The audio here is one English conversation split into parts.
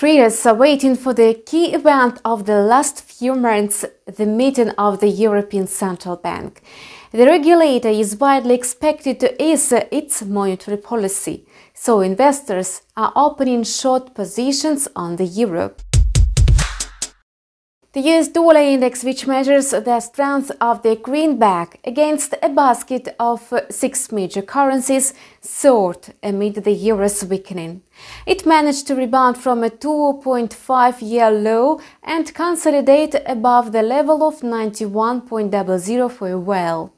traders are waiting for the key event of the last few months, the meeting of the European Central Bank. The regulator is widely expected to ease its monetary policy, so investors are opening short positions on the euro. The US dollar index, which measures the strength of the greenback against a basket of six major currencies, soared amid the euro's weakening. It managed to rebound from a 2.5 year low and consolidate above the level of 91.00 for a while.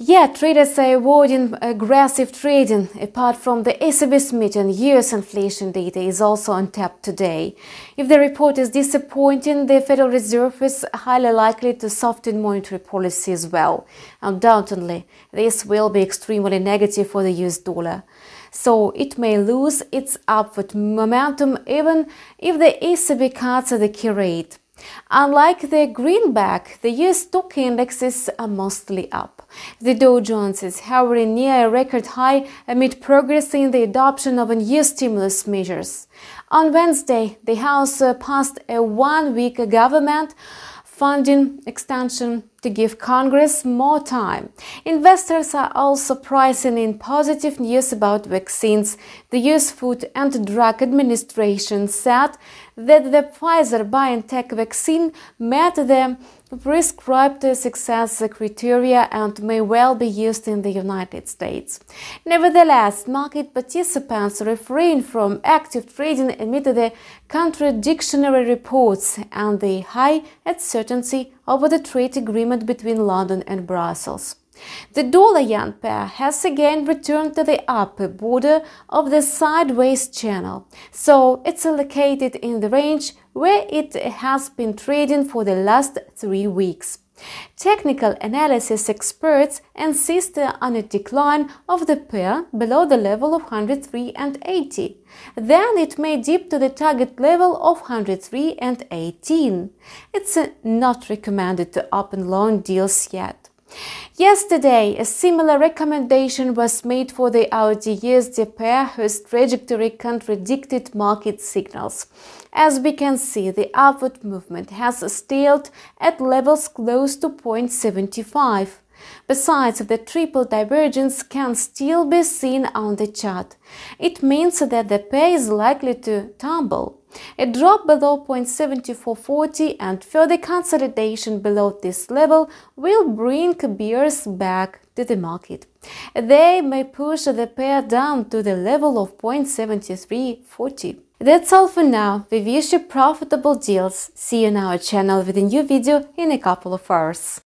Yeah, traders are avoiding aggressive trading. Apart from the ECB's meeting, US inflation data is also on tap today. If the report is disappointing, the Federal Reserve is highly likely to soften monetary policy as well. Undoubtedly, this will be extremely negative for the US dollar. So it may lose its upward momentum even if the ECB cuts the key rate. Unlike the greenback, the US stock indexes are mostly up. The Dow Jones is hovering near a record high amid progress in the adoption of new stimulus measures. On Wednesday, the House passed a one-week government funding extension to give Congress more time. Investors are also pricing in positive news about vaccines. The U.S. Food and Drug Administration said that the Pfizer-BioNTech vaccine met the prescribed success criteria and may well be used in the United States. Nevertheless, market participants refrain from active trading amid the contradictory reports and the high uncertainty over the trade agreement between London and Brussels. The dollar-yen pair has again returned to the upper border of the sideways channel, so it's located in the range where it has been trading for the last three weeks. Technical analysis experts insist on a decline of the pair below the level of 103 and 80. Then it may dip to the target level of 103 and 18. It's not recommended to open loan deals yet. Yesterday, a similar recommendation was made for the Audi USD pair whose trajectory contradicted market signals. As we can see, the upward movement has stalled at levels close to 0.75. Besides, the triple divergence can still be seen on the chart. It means that the pair is likely to tumble. A drop below 0.7440 and further consolidation below this level will bring bears back to the market. They may push the pair down to the level of 0.7340. That's all for now. We wish you profitable deals. See you on our channel with a new video in a couple of hours.